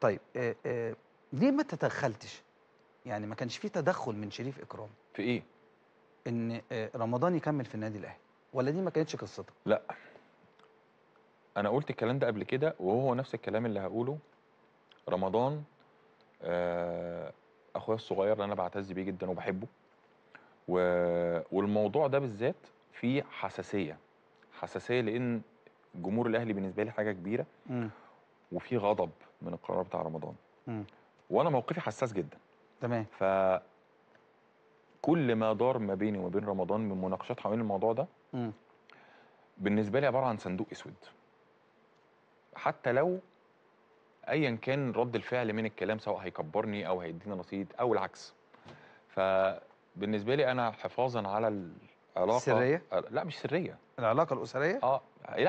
طيب آآ آه، آآ آه، ليه ما تدخلتش؟ يعني ما كانش في تدخل من شريف اكرام في إيه؟ إن آه، رمضان يكمل في النادي الأهلي ولا دي ما كانتش قصتك؟ لأ أنا قلت الكلام ده قبل كده وهو نفس الكلام اللي هقوله رمضان أخويا الصغير اللي أنا بعتز بيه جدا وبحبه و... والموضوع ده بالذات فيه حساسية حساسية لأن جمهور الأهلي بالنسبة لي حاجة كبيرة وفي غضب من القرار بتاع رمضان مم. وانا موقفي حساس جدا تمام ف كل ما دار ما بيني وما بين رمضان من مناقشات حوالين الموضوع ده مم. بالنسبه لي عباره عن صندوق اسود حتى لو ايا كان رد الفعل من الكلام سواء هيكبرني او هيديني نصيد او العكس فبالنسبه لي انا حفاظا على العلاقه السريه لا مش سريه العلاقه الاسريه اه لا